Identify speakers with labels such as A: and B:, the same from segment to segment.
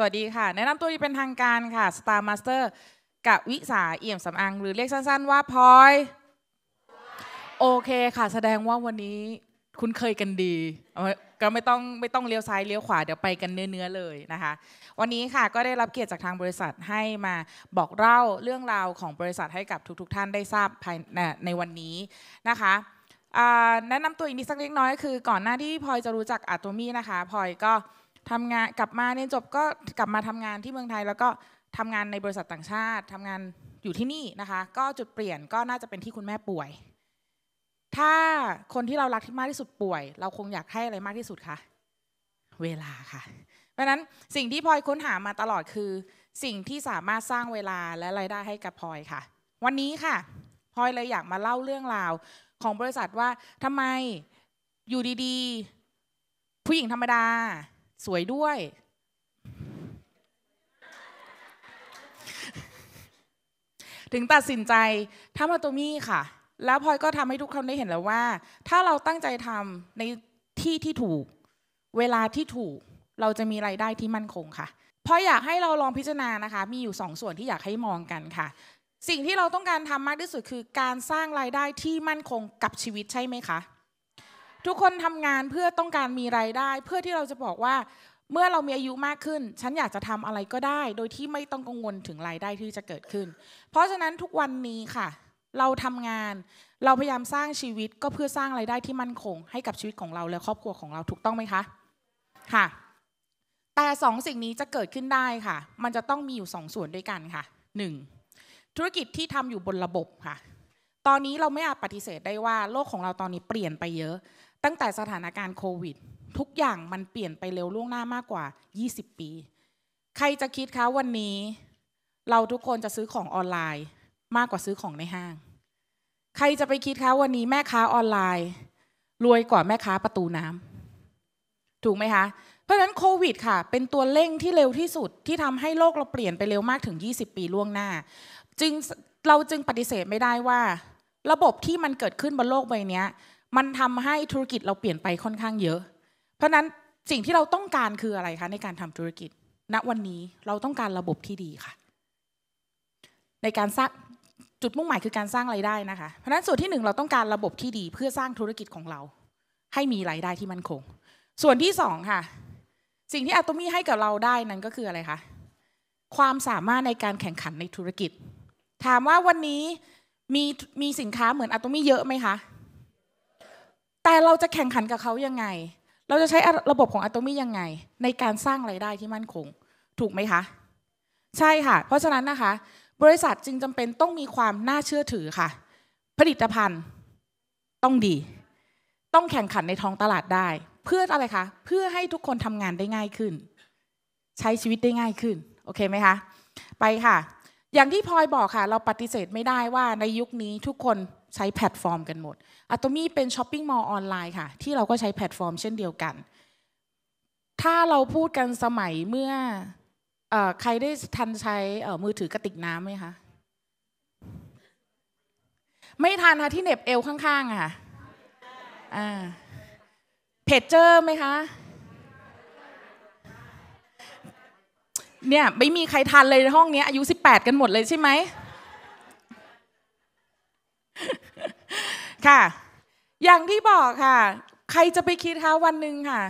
A: สวัสดีค่ะแนะนำตัวเป็นทางการค่ะสตาร์มาสเตอร์กับวิสาเอี่ยมสำอางหรือเรียกสั้น ๆ ว่าพลอยโอเคค่ะแสดงว่าวันนี้คุณเคยกันดีก็ไม่ต้องไม่ต้องเลี้ยวซ้ายเลี้ยวขวาเดี๋ยวไปกันเนื้อๆเลยนะคะ วันนี้ค่ะก็ได้รับเกียรติจากทางบริษัทให้มาบอกเล่าเรื่องราวของบริษัทให้กับทุก ๆทท่านได้ทราบภายในวันนี้นะคะแนะนำตัวอีกนิดสักเล็กน้อยคือก่อนหน้าที่พลอยจะรู้จักอัตมี่นะคะพลอยก็ทำงานกลับมาเนี่ยจบก็กลับมาทำงานที่เมืองไทย แล้วก็ทำงานในบริษัทต่างชาติทำงานอยู่ที่นี่นะคะ ก็จุดเปลี่ยนก็น่าจะเป็นที่คุณแม่ป่วย ถ้าคนที่เรารักที่มากที่สุดป่วย เราคงอยากให้อะไรมากที่สุดคะเวลาค่ะ เพราะนั้นสิ่งที่พลอยค้นหามาตลอดคือ สิ่งที่สามารถสร้างเวลาและรายได้ให้กับพลอยค่ะ วันนี้ค่ะพลอยเลยอยากมาเล่าเรื่องราวของบริษัทว่าทำไมอยู่ดีๆผู้หญิงธรรมดาสวยด้วย ถึงตัดสินใจทำอะโตมี่ค่ะ แล้วพลอยก็ทำให้ทุกคนได้เห็นแล้วว่า ถ้าเราตั้งใจทำในที่ที่ถูกเวลาที่ถูกเราจะมีไรายได้ที่มั่นคงค่ะพลอยอยากให้เราลองพิจารณานะคะ มีอยู่สองส่วนที่อยากให้มองกันค่ะ สิ่งที่เราต้องการทำมากที่สุดคือ การสร้างรายได้ที่มั่นคงกับชีวิตใช่ไหมคะทุกคนทำงานเพื่อต้องการมีรายได้ เพื่อที่เราจะบอกว่า เมื่อเรามีอายุมากขึ้นฉันอยากจะทำอะไรก็ได้ โดยที่ไม่ต้องกังวลถึงรายได้ที่จะเกิดขึ้น เพราะฉะนั้นทุกวันนี้ค่ะ เราทำงาน เราพยายามสร้างชีวิตก็เพื่อสร้างรายได้ที่มั่นคง ให้กับชีวิตของเราและครอบครัวของเราถูกต้องไหมคะค่ะแต่สองสิ่งนี้จะเกิดขึ้นได้ค่ะ มันจะต้องมีอยู่สองส่วนด้วยกันค่ะหนึ่งธุรกิจที่ทำอยู่บนระบบค่ะ ตอนนี้เราไม่อาจปฏิเสธได้ว่า โลกของเราตอนนี้เปลี่ยนไปเยอะตั้งแต่สถานการณ์โควิด ทุกอย่างมันเปลี่ยนไปเร็วล่วงหน้ามากกว่า 20 ปี ใครจะคิดคะวันนี้ เราทุกคนจะซื้อของออนไลน์ มากกว่าซื้อของในห้าง ใครจะไปคิดคะวันนี้แม่ค้าออนไลน์ รวยกว่าแม่ค้าประตูน้ำถูกไหมคะ เพราะฉะนั้นโควิดค่ะ เป็นตัวเร่งที่เร็วที่สุดที่ทำให้โลกเราเปลี่ยนไปเร็วมากถึง 20 ปี ล่วงหน้าจึงเราจึงปฏิเสธไม่ได้ว่า ระบบที่มันเกิดขึ้นบนโลกใบนี้มันทำให้ธุรกิจเราเปลี่ยนไปค่อนข้างเยอะ เพราะนั้นสิ่งที่เราต้องการคืออะไรคะในการทำธุรกิจ ณ วันนี้เราต้องการระบบที่ดีค่ะ ในการสร้างจุดมุ่งหมายคือการสร้างไรายได้นะคะ เพราะนั้นส่วนที่1เราต้องการระบบที่ดีเพื่อสร้างธุรกิจของเรา ให้มีรายได้ที่มั่นคง ส่วนที่2ค่ะสิ่งที่อัตมี่ให้กับเราได้นั้นก็คืออะไรคะความสามารถในการแข่งขันในธุรกิจ ถามว่าวันนี้มีมีสินค้าเหมือนอัตมี่เยอะไหมคะแต่เราจะแข่งขันกับเขายังไง เราจะใช้ระบบของอัตอมียังไง ในการสร้างไรายได้ที่มั่นคง ถูกไหมคะ ใช่ค่ะ เพราะฉะนั้นนะคะ บริษัทจึงจำเป็นต้องมีความน่าเชื่อถือค่ะ ผลิตภัณฑ์ต้องดี ต้องแข่งขันในท้องตลาดได้ เพื่ออะไรคะ เพื่อให้ทุกคนทำงานได้ง่ายขึ้น ใช้ชีวิตได้ง่ายขึ้น โอเคไหมคะไปค่ะ อย่างที่พลอยบอกค่ะ เราปฏิเสธไม่ได้ว่าในยุคนี้ทุกคนใช้แพลตฟอร์มกันหมดอัตมี่เป็นช้อปปิ้งมอลล์ออนไลน์ค่ะ ที่เราก็ใช้แพลตฟอร์มเช่นเดียวกัน ถ้าเราพูดกันสมัยเมื่ออใครได้ทันใช้มือถือกระติกน้ำไหมคะ ไม่ทันค่ะที่เน็บเอวข้างๆ ค่ะเพจเจอร์ไหมคะ เนี่ยไม่มีใครทันเลยห้องนี้อายุ 18 กันหมดเลยใช่ไหมค่ะ อย่างที่บอกค่ะ ใครจะไปคิดคะวันหนึ่งค่ะ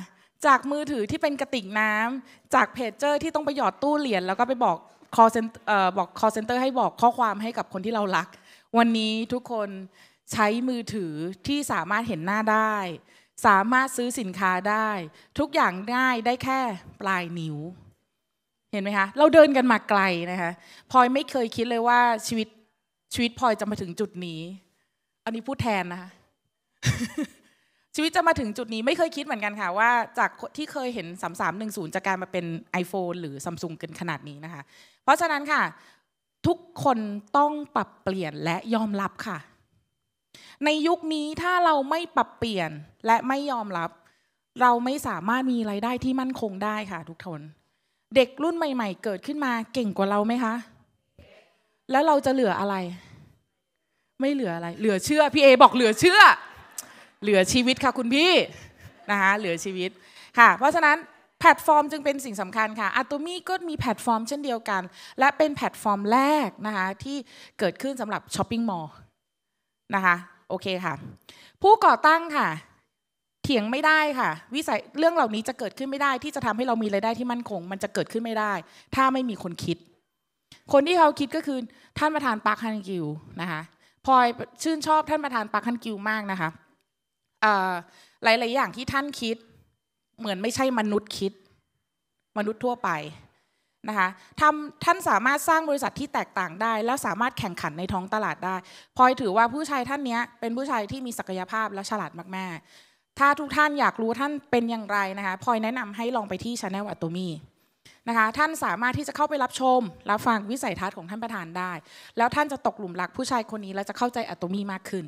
A: จากมือถือที่เป็นกระติกน้ำ จากเพจเจอร์ ที่ต้องไปหยอดตู้เหรียญแล้วก็ไปบอกคอเซนบอก call center ให้บอกข้อความให้กับคนที่เรารัก วันนี้ทุกคนใช้มือถือที่สามารถเห็นหน้าได้ สามารถซื้อสินค้าได้ ทุกอย่างง่ายได้แค่ปลายนิ้ว เห็นไหมคะเราเดินกันมาไกลนะคะพลอยไม่เคยคิดเลยว่าชีวิตชีวิตพลอยจะมาถึงจุดนี้ อันนี้พูดแทนนะคะชีวิตจะมาถึงจุดนี้ไม่เคยคิดเหมือนกันค่ะ ว่าจากที่เคยเห็น 3310 จะกลายมาเป็น iPhone หรือซัมซุงกันขนาดนี้นะคะ เพราะฉะนั้นค่ะ ทุกคนต้องปรับเปลี่ยนและยอมรับค่ะ ในยุคนี้ถ้าเราไม่ปรับเปลี่ยนและไม่ยอมรับ เราไม่สามารถมีไรายได้ที่มั่นคงได้ค่ะ ทุกคนเด็กรุ่นใหม่ ๆ เกิดขึ้นมาเก่งกว่าเราไหมคะแล้วเราจะเหลืออะไร ไม่เหลืออะไร เหลือเชื่อ พี่เอบอกเหลือเชื่อ เหลือชีวิตค่ะ คุณพี่นะคะเหลือชีวิตค่ะเพราะฉะนั้นแพลตฟอร์มจึงเป็นสิ่งสำคัญค่ะอะตมี่ก็มีแพลตฟอร์มเช่นเดียวกัน และเป็นแพลตฟอร์มแรกนะคะที่เกิดขึ้นสำหรับช้อปปิ้งมอลล์นะคะโอเคค่ะ ผู้ก่อตั้งค่ะ เถียงไม่ได้ค่ะ วิสัยเรื่องเหล่านี้จะเกิดขึ้นไม่ได้ ที่จะทำให้เรามีรายได้ที่มั่นคง มันจะเกิดขึ้นไม่ได้ ถ้าไม่มีคนคิดคนที่เขาคิดก็คือท่านประธานปักฮันกิวนะคะพลอยชื่นชอบท่านประธานปักฮันกิวมากนะคะหลายๆอย่างที่ท่านคิดเหมือนไม่ใช่มนุษย์คิด มนุษย์ทั่วไปนะคะทำท่านสามารถสร้างบริษัทที่แตกต่างได้ และสามารถแข่งขันในท้องตลาดได้พลอยถือว่าผู้ชายท่านนี้เป็นผู้ชายที่มีศักยภาพและฉลาดมากๆ ถ้าทุกท่านอยากรู้ท่านเป็นอย่างไรนะคะพลอยแนะนำให้ลองไปที่ชาแนลอัตโตมีนะคะท่านสามารถที่จะเข้าไปรับชม รับฟังวิสัยทัศน์ของท่านประธานได้ แล้วท่านจะตกหลุมรักผู้ชายคนนี้และจะเข้าใจอัตมีมากขึ้น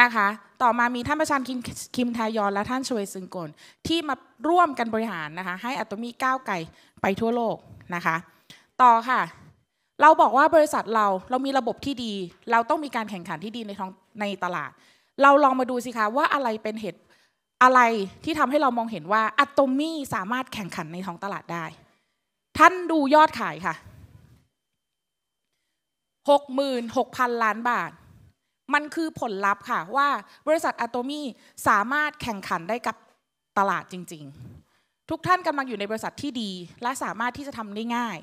A: นะคะ ต่อมา มีท่านประชานคิมคิม ทายอน และท่านชเวซึงกนที่มาร่วมกันบริหารนะคะ ให้อัตมีก้าวไกลไปทั่วโลกนะคะ ต่อค่ะ เราบอกว่าบริษัทเรา เรามีระบบที่ดี เราต้องมีการแข่งขันที่ดีในท้องในตลาด เราลองมาดูสิคะว่าอะไรเป็นเหตุ อะไรที่ทำให้เรามองเห็นว่าอัตมีสามารถแข่งขันในท้องตลาดได้ท่านดูยอดขายค่ะหกหมื่นหกพันล้านบาท มันคือผลลัพธ์ค่ะว่าบริษัทอะโตมี่สามารถแข่งขันได้กับตลาดจริงๆ ทุกท่านกำลังอยู่ในบริษัทที่ดี และสามารถที่จะทำได้ง่าย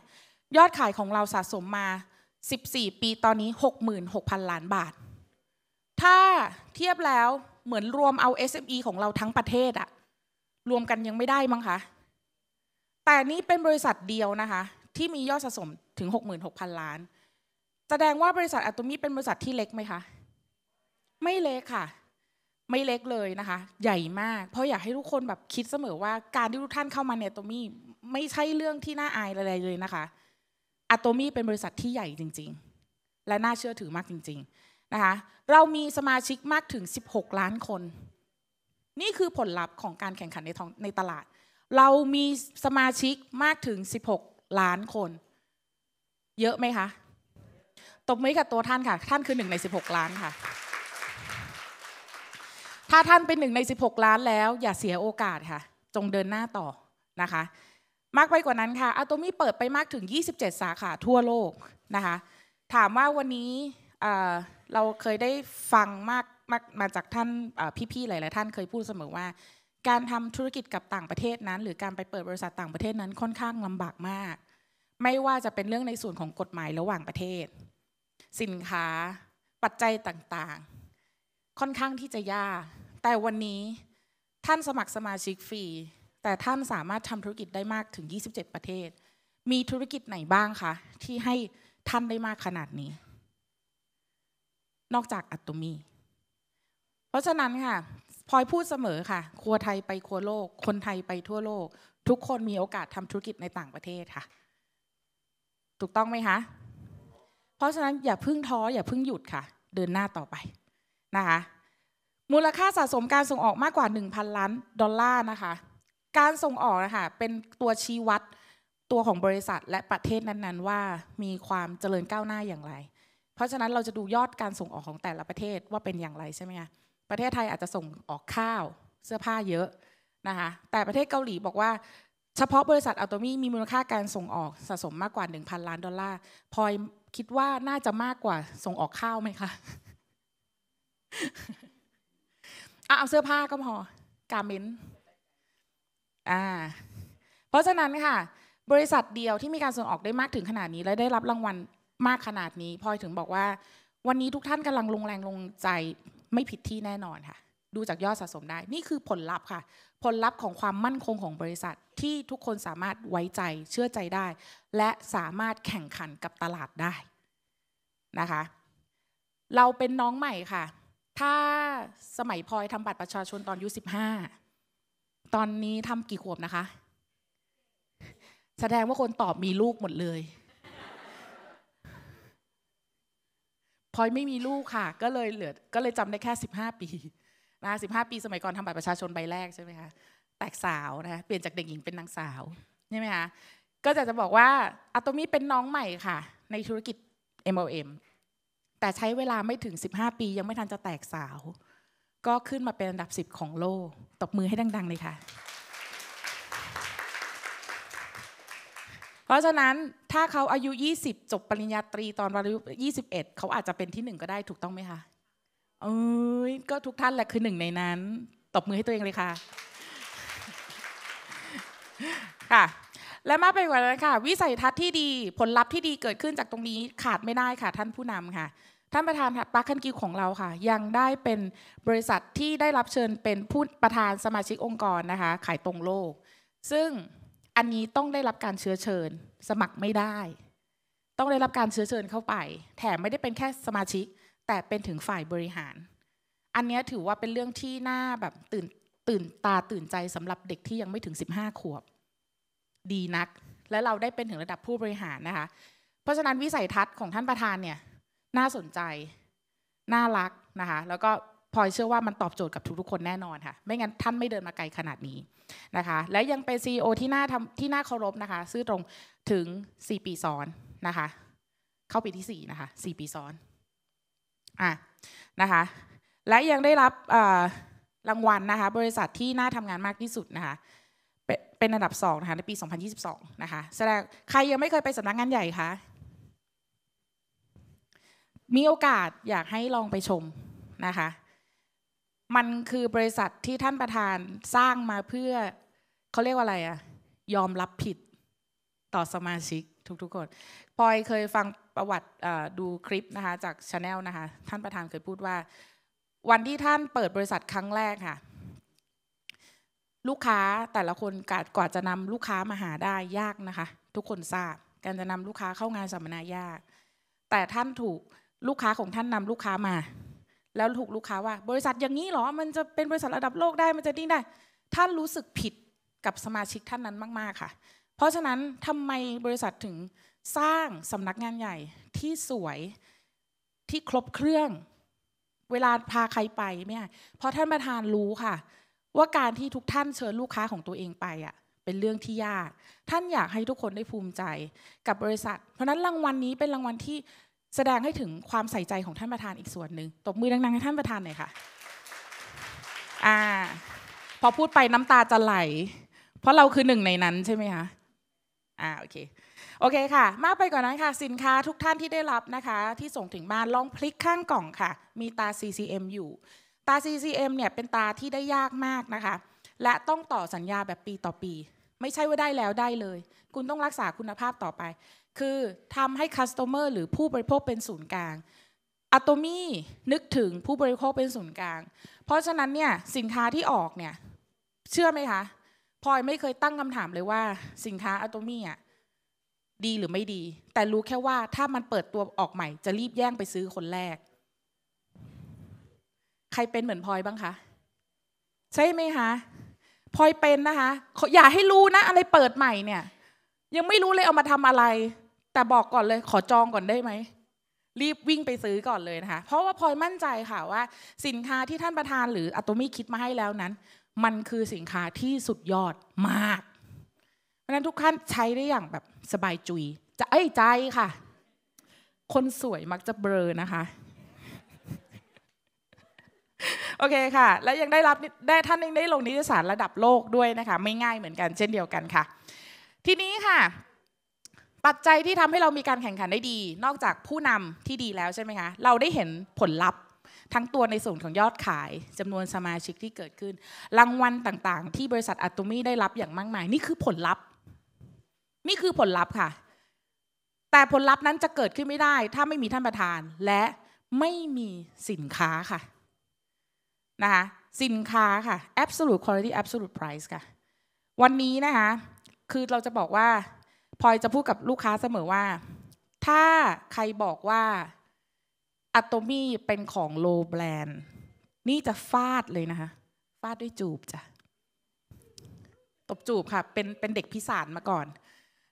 A: ยอดขายของเราสะสมมา 14 ปีตอนนี้ 66,000ล้านบาท ถ้าเทียบแล้วเหมือนรวมเอา SME ของเราทั้งประเทศอะรวมกันยังไม่ได้มั้งคะแต่นี้เป็นบริษัทเดียวนะคะที่มียอดสะสมถึง 66,000 ล้าน แสดงว่าบริษัทอะตมี่เป็นบริษัทที่เล็กไหมคะไม่เล็กค่ะ ไม่เล็กเลยนะคะใหญ่มากเพราะอยากให้ทุกคนแบบคิดเสมอว่าการที่ทุกท่านเข้ามาในอะตมี่ไม่ใช่เรื่องที่น่าอายอะไรเลยนะคะอะตมี่เป็นบริษัทที่ใหญ่จริง ๆ และน่าเชื่อถือมากจริงๆนะคะเรามีสมาชิกมากถึง 16 ล้านคน นี่คือผลลัพธ์ของการแข่งขันในในตลาดเรามีสมาชิกมากถึง 16 ล้านคน เยอะไหมคะ ตบมือกับตัวท่านค่ะ ท่านคือหนึ่งใน 16 ล้านค่ะ ถ้าท่านเป็นหนึ่งใน 16 ล้านแล้วอย่าเสียโอกาสค่ะ จงเดินหน้าต่อนะคะ มากไปกว่านั้นค่ะอาตมี่เปิดไปมากถึง 27 สาขาทั่วโลกนะคะ ถามว่าวันนี้เราเคยได้ฟังมากมาจากท่านพี่ๆหลายๆท่านเคยพูดเสมอว่าการทำธุรกิจกับต่างประเทศนั้น หรือการไปเปิดบริษัทต่างประเทศนั้นค่อนข้างลำบากมาก ไม่ว่าจะเป็นเรื่องในส่วนของกฎหมายระหว่างประเทศ สินค้า ปัจจัยต่างๆ ค่อนข้างที่จะยาก แต่วันนี้ท่านสมัครสมาชิกฟรี แต่ท่านสามารถทำธุรกิจได้มากถึง 27 ประเทศ มีธุรกิจไหนบ้างคะที่ให้ท่านได้มากขนาดนี้ นอกจากอัตโตมี เพราะฉะนั้นค่ะพลอยพูดเสมอค่ะครัวไทยไปครัวโลก คนไทยไปทั่วโลก ทุกคนมีโอกาสทำธุรกิจในต่างประเทศค่ะถูกต้องไหมคะเพราะฉะนั้นอย่าพึ่งท้ออย่าพึ่งหยุดค่ะ เดินหน้าต่อไปนะคะมูลค่าสะสมการส่งออกมากกว่า 1,000ล้านดอลลาร์นะคะการส่งออกนะคะเป็นตัวชี้วัดตัวของบริษัทและประเทศนั้นๆ ว่ามีความเจริญก้าวหน้าอย่างไร เพราะฉะนั้นเราจะดูยอดการส่งออกของแต่ละประเทศว่าเป็นอย่างไรใช่ไหมคะประเทศไทยอาจจะส่งออกข้าว เสื้อผ้าเยอะนะคะ แต่ประเทศเกาหลีบอกว่า เฉพาะบริษัทอัลโตมีมีมูลค่าการส่งออกสะสมมากกว่า1,000ล้าน ดอลลาร์พลอยคิดว่าน่าจะมากกว่า ส่งออกข้าวไหมคะเอาเสื้อผ้าก็พอการเมนอ่า เพราะฉะนั้นค่ะ บริษัทเดียวที่มีการส่งออกได้มากถึงขนาดนี้ และได้รับรางวัลมากขนาดนี้พลอยถึงบอกว่า วันนี้ทุกท่านกำลังลงแรงลงใจไม่ผิดที่แน่นอนค่ะ ดูจากยอดสะสมได้ นี่คือผลลัพธ์ค่ะ ผลลัพธ์ของความมั่นคงของบริษัทที่ทุกคนสามารถไว้ใจเชื่อใจได้ และสามารถแข่งขันกับตลาดได้นะคะ เราเป็นน้องใหม่ค่ะ ถ้าสมัยพลอยทำบัตรประชาชนตอนอายุ15 ตอนนี้ทำกี่ขวบนะคะ แสดงว่าคนตอบมีลูกหมดเลยพลอยไม่มีลูกค่ะก็เลยเหลือก็เลยจำได้แค่ 15 ปีนะสิปี สมัยก่อนทำบัตรประชาชนใบแรกใช่ไหมคะแตกสาวนะเปลี่ยนจากเด็กหญิงเป็นนางสาวใช่ไหมคะก็จะจะบอกว่าอะตมี่เป็นน้องใหม่ค่ะ ในธุรกิจ MLM แต่ใช้เวลาไม่ถึง 15 ปียังไม่ทันจะแตกสาว ก็ขึ้นมาเป็นอันดับ 10 ของโลกตบมือให้ดังๆเลยค่ะราะฉะนั้นถ้าเขาอายุ 20 จบปริญญาตรีตอนอายุ21 เขาอาจจะเป็นที่หนึ่งก็ได้ถูกต้องไหมคะ เอ้ยก็ทุกท่านแหละคือหนึ่งในนั้น ตบมือให้ตัวเองเลยค่ะ ค่ะ และมากไปกว่านั้นค่ะ วิสัยทัศน์ที่ดี ผลลัพธ์ที่ดีเกิดขึ้นจากตรงนี้ขาดไม่ได้ค่ะท่านผู้นำค่ะ ท่านประธานปาร์คันกิวของเราค่ะ ยังได้เป็นบริษัทที่ได้รับเชิญเป็นผู้ประธานสมาชิกองค์กรนะคะขายตรงโลก ซึ่งอันนี้ต้องได้รับการเชื้อเชิญสมัครไม่ได้ ต้องได้รับการเชื้อเชิญเข้าไป แถมไม่ได้เป็นแค่สมาชิก แต่เป็นถึงฝ่ายบริหาร อันนี้ถือว่าเป็นเรื่องที่น่าแบบตื่นตื่นตาตื่นใจสำหรับเด็กที่ยังไม่ถึง 15 ขวบ ดีนัก และเราได้เป็นถึงระดับผู้บริหารนะคะเพราะฉะนั้นวิสัยทัศน์ของท่านประธานเนี่ยน่าสนใจน่ารักนะคะแล้วก็พลอยเชื่อว่ามันตอบโจทย์กับทุกๆคนแน่นอนค่ะ ไม่งั้นท่านไม่เดินมาไกลขนาดนี้นะคะ และยังเป็นซีอที่น่าทำที่น่าเคารพนะคะซื้อตรงถึง 4 ปีซ้อนนะคะเข้าปีที่4นะคะ4ปีซ้อนอ่ะนะคะและยังได้รับรางวัลนะคะบริษัทที่น่าทำงานมากที่สุดนะคะเป็นอันดับ2นะคะในปี2022นะคะแสดงใครยังไม่เคยไปสำนักงานใหญ่คะมีโอกาสอยากให้ลองไปชมนะคะมันคือบริษัทที่ท่านประธานสร้างมาเพื่อเขาเรียกว่าอะไรอะยอมรับผิดต่อสมาชิกทุกๆคนพลอยเคยฟังประวัติดูคลิปนะคะจากชาแนลนะคะ ท่านประธานเคยพูดว่า วันที่ท่านเปิดบริษัทครั้งแรกค่ะ ลูกค้าแต่ละคนกกว่าจะนำลูกค้ามาหาได้ยากนะคะ ทุกคนทราบการจะนำลูกค้าเข้างานสัมมนายาก แต่ท่านถูกลูกค้าของท่านนำลูกค้ามาแล้วถูกลูกค้าว่าบริษัทอย่างนี้หรอมันจะเป็นบริษัทระดับโลกได้มันจะดิ้งได้ ท่านรู้สึกผิดกับสมาชิกท่านนั้นมาก ๆ ค่ะ เพราะฉะนั้นทำไมบริษัทถึงสร้างสำนักงานใหญ่ที่สวยที่ครบเครื่อง เวลาพาใครไปเนี่ยเพราะท่านประธานรู้ค่ะ ว่าการที่ทุกท่านเชิญลูกค้าของตัวเองไปอ่ะเป็นเรื่องที่ยาก ท่านอยากให้ทุกคนได้ภูมิใจกับบริษัท เพราะนั้นรางวัลนนี้เป็นรางวัลที่แสดงให้ถึงความใส่ใจของท่านประธานอีกส่วนหนึ่งตบมือดังๆให้ท่านประธานหน่อยค่ะอ่าพอพูดไปน้ำตาจะไหล เพราะเราคือหนึ่งในนั้นใช่ไหมคะอ่าโอเค โอเคค่ะ มากไปกว่านนั้นค่ะ สินค้าทุกท่านที่ได้รับนะคะ ที่ส่งถึงบ้านลองพลิกข้างกล่องค่ะ มีตา CCM อยู่ ตา CCM เนี่ยเป็นตาที่ได้ยากมากนะคะ และต้องต่อสัญญาแบบปีต่อปีไม่ใช่ว่าได้แล้วได้เลย คุณต้องรักษาคุณภาพต่อไปคือทำให้คัสเตอร์หรือผู้บริโภคเป็นศูนย์กลางอะโตมี่นึกถึงผู้บริโภคเป็นศูนย์กลางเพราะฉะนั้นเนี่ยสินค้าที่ออกเนี่ย เชื่อไหมคะพลอยไม่เคยตั้งคำถามเลยว่าสินค้าอะโตมี่อ่ะดีหรือไม่ดี แต่รู้แค่ว่าถ้ามันเปิดตัวออกใหม่ จะรีบแย่งไปซื้อคนแรก ใครเป็นเหมือนพลอยบ้างคะใช่ไหมคะพลอยเป็นนะคะอย่าให้รู้นะอะไรเปิดใหม่เนี่ย ยังไม่รู้เลยเอามาทำอะไร แต่บอกก่อนเลย ขอจองก่อนได้ไหมรีบวิ่งไปซื้อก่อนเลยนะคะเพราะว่าพลอยมั่นใจค่ะว่า สินค้าที่ท่านประธานหรืออัตโตมี่คิดมาให้แล้วนั้น มันคือสินค้าที่สุดยอดมาก เพราะนั้นทุกท่านใช้ได้อย่างแบบสบายจุยจะเอ้ยใจค่ะ คนสวยมักจะเบลอนะคะโอเคค่ะ และยังได้รับได้ท่านยังได้ลงนิตยสารระดับโลกด้วยนะคะไม่ง่ายเหมือนกันเช่นเดียวกันค่ะ ทีนี้ค่ะ ปัจจัยที่ทำให้เรามีการแข่งขันได้ดี นอกจากผู้นำที่ดีแล้วใช่ไหมคะเราได้เห็นผลลัพธ์ทั้งตัวในส่วนของยอดขาย จำนวนสมาชิกที่เกิดขึ้น รางวัลต่างๆ ที่บริษัทอัตุมีได้รับอย่างมากมาย นี่คือผลลัพธ์ นี่คือผลลัพธ์ค่ะ แต่ผลลัพธ์นั้นจะเกิดขึ้นไม่ได้ ถ้าไม่มีท่านประธานและไม่มีสินค้าค่ะนะคะสินค้าค่ะ absolute quality absolute price ค่ะวันนี้นะคะคือเราจะบอกว่าพลอยจะพูดกับลูกค้าเสมอว่าถ้าใครบอกว่าอะโตมี่เป็นของโลแบรนด์นี่จะฟาดเลยนะคะฟาดด้วยจูบจ้ะตบจูบค่ะเป็นเป็นเด็กพิสารมาก่อน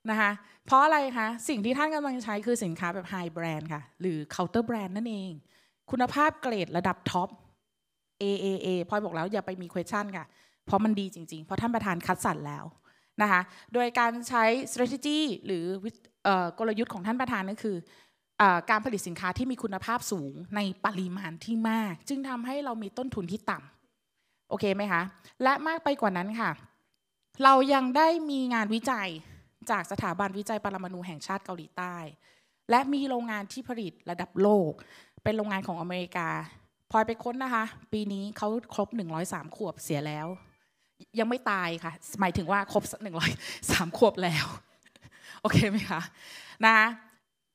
A: นะคะเพราะอะไรคะสิ่งที่ท่านกำลังใช้คือสินค้าแบบไฮแบรนด์ค่ะหรือเคาน์เตอร์แบรนด์นั่นเองคุณภาพเกรดระดับท็อป A A A พลอยบอกแล้วอย่าไปมีเ u e s t i o n ค่ะ เพราะมันดีจริงๆ เพราะท่านประธานคัดสรรแล้วนะคะ โดยการใช้ strategy หรือกลยุทธ์ของท่านประธานก็คือการผลิตสินค้าที่มีคุณภาพสูงในปริมาณที่มาก จึงทำให้เรามีต้นทุนที่ต่ำโอเคไหมคะ และมากไปกว่านั้นค่ะ เรายังได้มีงานวิจัยจากสถาบันวิจัยปรมาณูแห่งชาติเกาหลีใต้ และมีโรงงานที่ผลิตระดับโลก เป็นโรงงานของอเมริกาพลอยไปค้นนะคะปีนี้เขาครบ 103 ขวบเสียแล้ว ยังไม่ตายค่ะหมายถึงว่าครบ103ขวบแล้วโอเคไหมคะนะ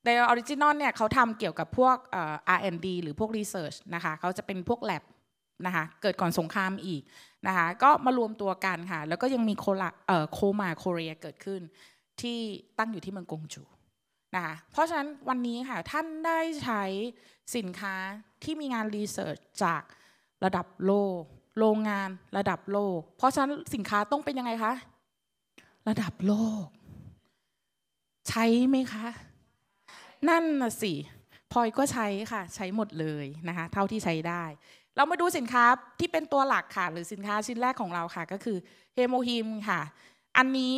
A: ในออริจินอลเนี่ยเขาทำเกี่ยวกับพวก R&D หรือพวก Research นะคะเขาจะเป็นพวก l a บนะคะเกิดก่อนสงครามอีกนะคะก็มารวมตัวกันค่ะแล้วก็ยังมีโคลาโคมาโคเรียเกิดขึ้นที่ตั้งอยู่ที่เมืองกงจูนะคะเพราะฉะนั้นวันนี้ค่ะท่านได้ใช้สินค้าที่มีงานรีเสิร์ชจากระดับโลก โรงงาน ระดับโลก เพราะฉะนั้นสินค้าต้องเป็นยังไงคะระดับโลก ใช้ไหมคะนั่นน่ะสิพลอยก็ใช้ค่ะใช้หมดเลยนะคะ เท่าที่ใช้ได้ เรามาดูสินค้าที่เป็นตัวหลักค่ะหรือสินค้าชิ้นแรกของเราค่ะ ก็คือเฮโมฮีมค่ะอันนี้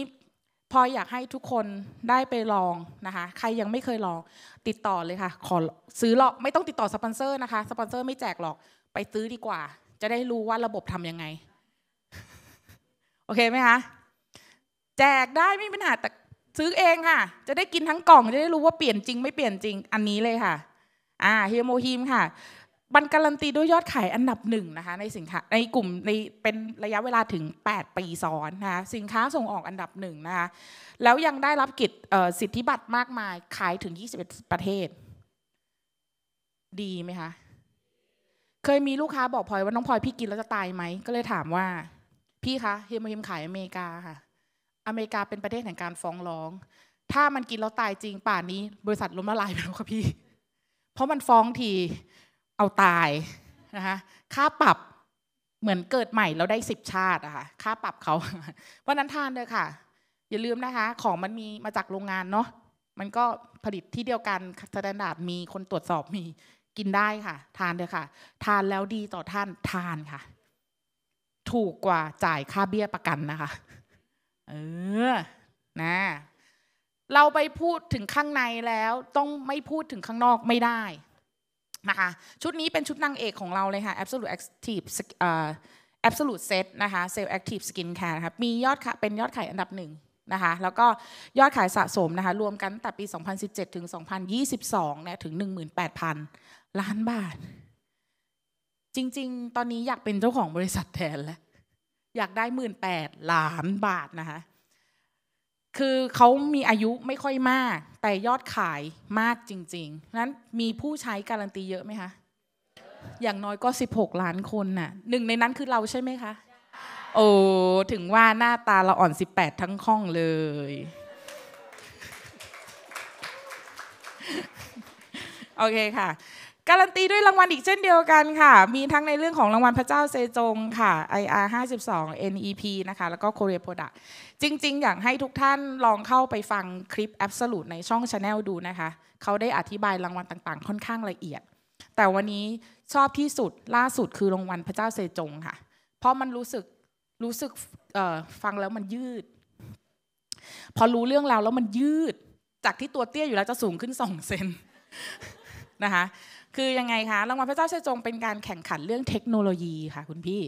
A: พออยากให้ทุกคนได้ไปลองนะคะ ใครยังไม่เคยลอง ติดต่อเลยค่ะขอซื้อหรอกไม่ต้องติดต่อสปอนเซอร์นะคะสปอนเซอร์ไม่แจกหรอกไปซื้อดีกว่า จะได้รู้ว่าระบบทำยังไงโอเคไหมคะแจกได้ไม่มีปัญหาแต่ซื้อเองค่ะจะได้กินทั้งกล่องจะได้รู้ว่าเปลี่ยนจริงไม่เปลี่ยนจริง อันนี้เลยค่ะอ่าเฮโมฮีมค่ะมันการันตีด้วยยอดขายอันดับหนึ่งนะคะในสินค้าในกลุ่มในเป็นระยะเวลาถึง 8 ปีซ้อนนะคะสินค้าส่งออกอันดับหนึ่งนะคะแล้วยังได้รับกิจสิทธิบัตรมากมายขายถึง21ประเทศ ดีไหมคะเคยมีลูกค้าบอกพลอยว่าน้องพลอยพี่กินแล้วจะตายไหมก็เลยถามว่า พี่คะเฮมเฮมขายอเมริกาค่ะ อเมริกาเป็นประเทศแห่งการฟ้องร้อง ถ้ามันกินแล้วตายจริงป่านนี้ บริษัทล้มละลายไปแล้วค่ะพี่ เพราะมันฟ้องทีเอาตายนะคะค่าปรับเหมือนเกิดใหม่แล้วได้สิบชาติอะค่ะค่าปรับเขาเพราะนั้นทานเลยค่ะ อย่าลืมนะคะ ของมันมีมาจากโรงงานเนาะมันก็ผลิตที่เดียวกันสแตนดาร์ดมีคนตรวจสอบมีกินได้ค่ะ ทานเลยค่ะ ทานแล้วดีต่อท่านทานค่ะ ถูกกว่าจ่ายค่าเบี้ยประกันนะคะ เออนะ เราไปพูดถึงข้างในแล้ว ต้องไม่พูดถึงข้างนอกไม่ได้นะคะชุดนี้เป็นชุดนางเอกของเราเลยค่ะ Absolute Active Absolute Set นะคะ Cell Active Skincare นะคะมียอดเป็นยอดขายอันดับหนึ่งนะคะ แล้วก็ยอดขายสะสมนะคะรวมกันแต่ปี2017ถึง2022เนี่ยถึง 18,000ล้านบาท จริงๆ ตอนนี้อยากเป็นเจ้าของบริษัทแทนแล้วอยากได้18,000ล้านบาทนะคะคือเขามีอายุไม่ค่อยมาก แต่ยอดขายมากจริงๆ นั้นมีผู้ใช้การันตีเยอะไหมคะ อย่างน้อยก็16 ล้านคนน่ะหนึ่งในนั้นคือเราใช่ไหมคะ โอ้ถึงว่าหน้าตาเราอ่อน 18 ทั้งห้องเลย โอเคค่ะการันตีด้วยรางวัลอีกเช่นเดียวกันค่ะ มีทั้งในเรื่องของรางวัลพระเจ้าเซจง ค่ะ IR 52 NEP นะคะ แล้วก็ Korea Product จริง ๆ อยากให้ทุกท่านลองเข้าไปฟังคลิป Absolute ในช่อง Channel ดูนะคะ เขาได้อธิบายรางวัลต่าง ๆ ค่อนข้างละเอียด แต่วันนี้ชอบที่สุดล่าสุดคือรางวัลพระเจ้าเซจง ค่ะ เพราะมันรู้สึกรู้สึกฟังแล้วมันยืด พอรู้เรื่องราวแล้วมันยืด จากที่ตัวเตี้ยอยู่แล้วจะสูงขึ้นสองเซนนะคะคือยังไงคะรางวัลพระเจ้าชายจงเป็นการแข่งขันเรื่องเทคโนโลยีค่ะ คุณพี่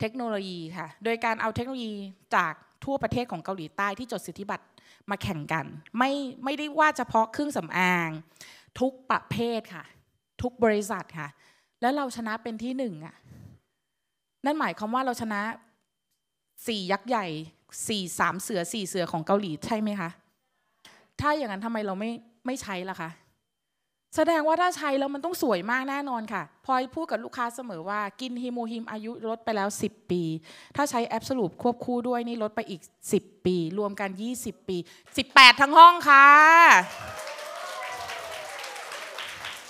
A: เทคโนโลยีค่ะ โดยการเอาเทคโนโลยีจากทั่วประเทศของเกาหลีใต้ที่จดสิทธิบัตรมาแข่งกัน ไม่ไม่ได้ว่าเฉพาะเครื่องสำอาง ทุกประเภทค่ะ ทุกบริษัทค่ะ แล้วเราชนะเป็นที่หนึ่งอ่ะนั่นหมายความว่าเราชนะสี่ยักษ์ใหญ่สี่สามเสือสี่เสือของเกาหลีใช่ไหมคะถ้าอย่างนั้นทำไมเราไม่ไม่ใช้ล่ะคะแสดงว่าถ้าใช้แล้วมันต้องสวยมากแน่นอนค่ะพลอยพูดกับลูกค้าเสมอว่ากินฮิโมฮิมอายุลดไปแล้ว 10 ปี ถ้าใช้แอปสรุปควบคู่ด้วยนี่ลดไปอีก 10 ปี รวมกัน 20 ปี 18 ทั้งห้องค่ะ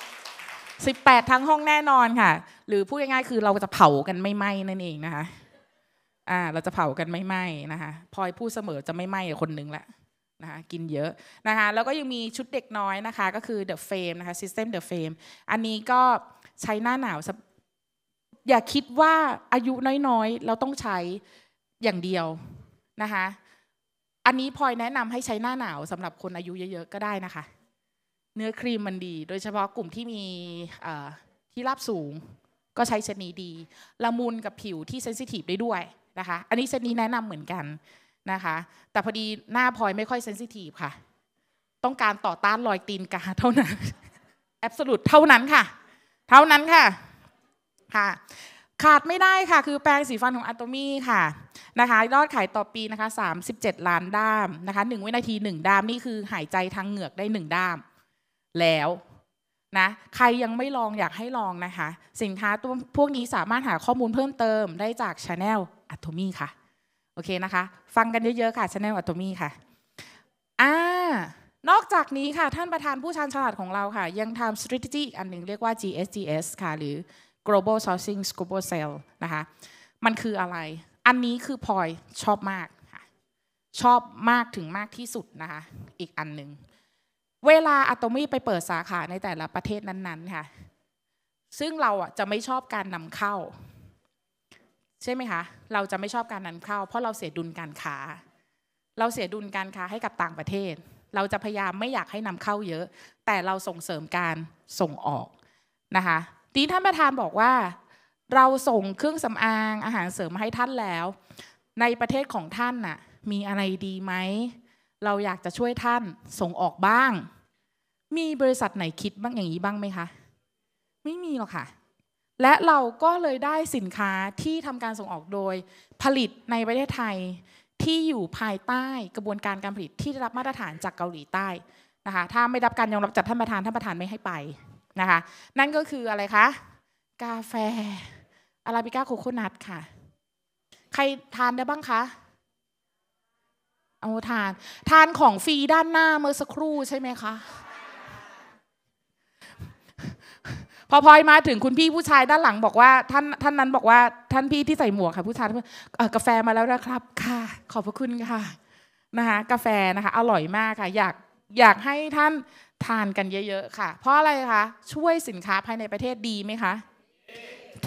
A: 18 ทั้งห้องแน่นอนค่ะ หรือพูดง่ายๆคือเราจะเผากันไม่ไหม้นั่นเองนะคะอ่าเราจะเผากันไม่ไหม้นะคะพลอยพูดเสมอจะไม่ไหม้คนนึงละนะคะกินเยอะนะคะแล้วก็ยังมีชุดเด็กน้อยนะคะก็คือ The Frame นะคะ System The Frame อันนี้ก็ใช้หน้าหนาวอย่าคิดว่าอายุน้อยๆ เราต้องใช้อย่างเดียวนะคะอันนี้พลอยแนะนำให้ใช้หน้าหนาวสำหรับคนอายุเยอะๆก็ได้นะคะ เนื้อครีมมันดี โดยเฉพาะกลุ่มที่มีที่ราบสูง ก็ใช้ชนีดีละมุนกับผิวที่เซนซิทีฟได้ด้วยนะคะอันนี้ชนีแนะนำเหมือนกันนะคะแต่พอดีหน้าพลอยไม่ค่อยเซนซิทีฟค่ะ ต้องการต่อต้านรอยตีนกาเท่านั้นแอบสุดเท่านั้นค่ะ เท่านั้นค่ะค่ะขาดไม่ได้ค่ะ คือแปรงสีฟันของอัตโตมี่ค่ะ นะคะยอดขายต่อปีนะคะ37 ล้านด้ามนะคะ1วินาที 1ด้าม นี่คือหายใจทางเหงือกได้ 1 ด้าม แล้วนะ ใครยังไม่ลองอยากให้ลองนะคะ สินค้าตัวพวกนี้สามารถหาข้อมูลเพิ่มเติมได้จากชาแนลอัตโตมี่ค่ะโอเคนะคะฟังกันเยอะๆค่ะชาแนลอัตโมี y ค่ะอ่านอกจากนี้ค่ะท่านประธานผู้ชาญฉลาดของเราค่ะยังทำ strategy อันหนึ่งเรียกว่า GSGS ค่ะหรือ global sourcing global s e l l นะคะมันคืออะไร อันนี้คือพลอยชอบมากค่ะชอบมากถึงมากที่สุดนะคะอีกอันหนึ่งเวลาอัตตมี่ไปเปิดสาขาในแต่ละประเทศนั้นๆค่ะซึ่งเราอ่ะจะไม่ชอบการนำเข้าใช่ไหมคะ เราจะไม่ชอบการนำเข้า เพราะเราเสียดุลการค้า เราเสียดุลการค้าให้กับต่างประเทศ เราจะพยายามไม่อยากให้นำเข้าเยอะ แต่เราส่งเสริมการส่งออกนะคะ ทีท่านประธานบอกว่า เราส่งเครื่องสำอางอาหารเสริมมาให้ท่านแล้ว ในประเทศของท่านน่ะมีอะไรดีไหม เราอยากจะช่วยท่านส่งออกบ้าง มีบริษัทไหนคิดบ้างอย่างนี้บ้างไหมคะ ไม่มีหรอกค่ะและเราก็เลยได้สินค้าที่ทำการส่งออกโดยผลิตในประเทศไทยที่อยู่ภายใต้กระบวนการการผลิตที่ได้รับมาตรฐานจากเกาหลีใต้นะคะ ถ้าไม่รับการยอมรับจากท่านประธานท่านประธานไม่ให้ไปนะคะ นั่นก็คืออะไรคะ กาแฟอาราบิก้าโคโคนัทค่ะ ใครทานได้บ้างคะเอาทาน ทานของฟรีด้านหน้าเมื่อสักครู่ใช่ไหมคะพอพลอยมาถึงคุณพี่ผู้ชายด้านหลังบอกว่าท่านท่านนั้นบอกว่า ท่านพี่ที่ใส่หมวกค่ะ ผู้ชายกาแฟมาแล้วนะครับ ค่ะ ขอบพระคุณค่ะนะคะ กาแฟนะคะ อร่อยมากค่ะอยากอยากให้ท่านทานกันเยอะๆ ค่ะ เพราะอะไรคะช่วยสินค้าภายในประเทศดีไหมคะ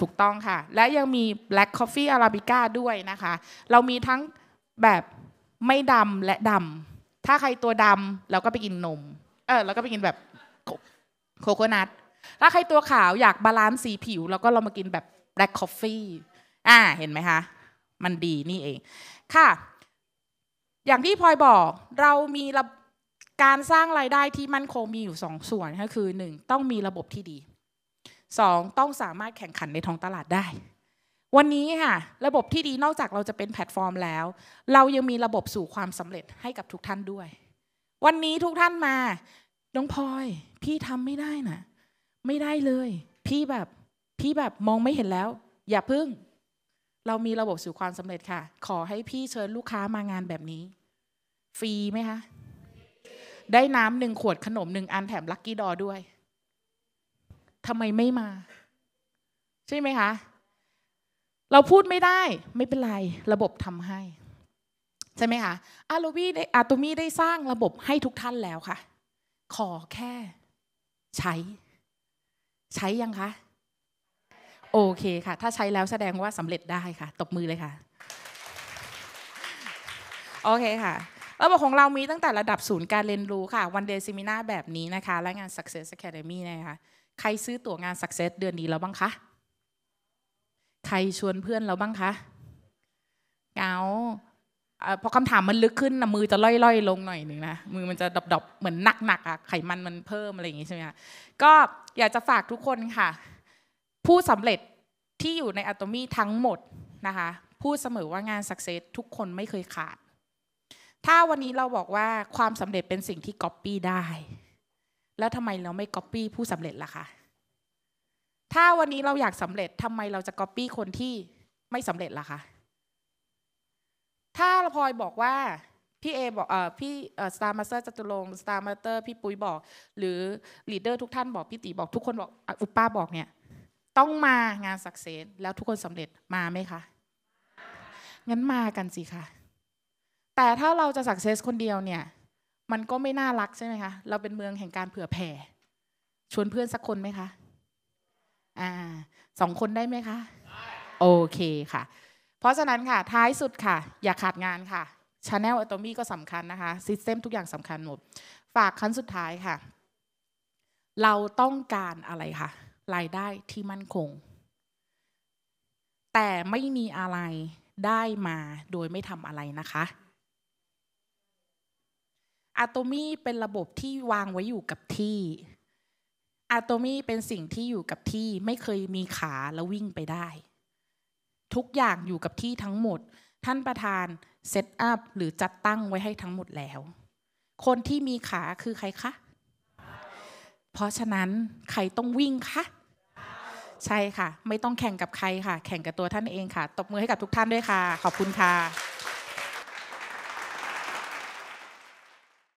A: ถูกต้องค่ะ และยังมี Black Coffee Arabica ด้วยนะคะเรามีทั้งแบบไม่ดำและดำถ้าใครตัวดำเราก็ไปกินนมเออเราก็ไปกินแบบโคโคนัทถ้าใครตัวขาวอยากบาลานซ์สีผิว แล้วก็เรามากินแบบ black coffee อ่าเห็นไหมคะมันดีนี่เองค่ะ อย่างที่พลอยบอกเรามีระการสร้างรายได้ที่มั่นคงมีอยู่สองส่วนก็คือหนึ่งต้องมีระบบที่ดีสองต้องสามารถแข่งขันในท้องตลาดได้ วันนี้ค่ะ ระบบที่ดีนอกจากเราจะเป็นแพลตฟอร์มแล้ว เรายังมีระบบสู่ความสำเร็จให้กับทุกท่านด้วย วันนี้ทุกท่านมา น้องพลอย พี่ทำไม่ได้นะ่ะไม่ได้เลย พี่แบบพี่แบบมองไม่เห็นแล้ว อย่าพึ่ง เรามีระบบสู่ความสำเร็จค่ะ ขอให้พี่เชิญลูกค้ามางานแบบนี้ ฟรีไหมคะ ได้น้ำหนึ่งขวดขนมหนึ่งอันแถมลักกี้ดอด้วยทำไมไม่มา ใช่ไหมคะ เราพูดไม่ได้ ไม่เป็นไร ระบบทำให้ ใช่ไหมคะอาลูบี้ได้อาตูมี่ได้สร้างระบบให้ทุกท่านแล้วค่ะ ขอแค่ ใช้ใช้ยังคะโอเคค่ะ ถ้าใช้แล้วแสดงว่าสำเร็จได้ค่ะตบมือเลยค่ะโอเคค่ะระบบของเรามีตั้งแต่ระดับศูนย์การเรียนรู้ค่ะ วันเดย์ซิมินาแบบนี้นะคะ และงาน Success Academy นะคะใครซื้อตั๋วงาน Success เดือนนี้แล้วบ้างคะใครชวนเพื่อนเราบ้างคะเงาพอคำถามมันลึกขึ้นนะมือจะล่อยๆลงหน่อยหนึ่งนะมือมันจะดบๆเหมือนหนักๆอะไขมันมันเพิ่มอะไรอย่างงี้ใช่ไหมคะก็อยากจะฝากทุกคนค่ะ ผู้สำเร็จที่อยู่ในอะตอมี่ทั้งหมดนะคะพูดเสมอว่างานสักเซสทุกคนไม่เคยขาด ถ้าวันนี้เราบอกว่าความสำเร็จเป็นสิ่งที่ก๊อปปี้ได้แล้วทำไมเราไม่ก๊อปปี้ผู้สำเร็จล่ะคะถ้าวันนี้เราอยากสำเร็จทำไมเราจะก๊อปปี้คนที่ไม่สำเร็จล่ะคะถ้าพลอยบอกว่าพี่เอบอกอพี่สตาร์มาสเตอร์จตุรงสตาร์มาสเตอร์พี่ปุ้ยบอก หรือลีดเดอร์ทุกท่านบอกพี่ตีบอกทุกคนบอกอุปป้าบอกเนี่ย ต้องมางานสักเซนแล้วทุกคนสำเร็จมาไหมคะงั้นมากันสิคะแต่ถ้าเราจะสักเซสคนเดียวเนี่ย มันก็ไม่น่ารักใช่ไหมคะ เราเป็นเมืองแห่งการเผื่อแผ่ชวนเพื่อนสักคนไหมคะอ่าสองคนได้ไหมคะโอเคค่ะเพราะฉะนั้นค่ะท้ายสุดค่ะ อย่าขาดงานค่ะชาแนลอัตมีก็สำคัญนะคะซิสเต็มทุกอย่างสำคัญหมดฝากขั้นสุดท้ายค่ะ เราต้องการอะไรคะรายได้ที่มั่นคงแต่ไม่มีอะไรได้มาโดยไม่ทำอะไรนะคะอะตตมีเป็นระบบที่วางไว้อยู่กับที่อะตตมีเป็นสิ่งที่อยู่กับที่ไม่เคยมีขาแล้ววิ่งไปได้ทุกอย่างอยู่กับที่ทั้งหมด ท่านประธาน เซตอัพ หรือจัดตั้งไว้ให้ทั้งหมดแล้ว คนที่มีขาคือใครคะเพราะฉะนั้นใครต้องวิ่งคะใช่ค่ะ ไม่ต้องแข่งกับใครค่ะ แข่งกับตัวท่านเองค่ะตบมือให้กับทุกท่านด้วยค่ะ ขอบคุณค่ะ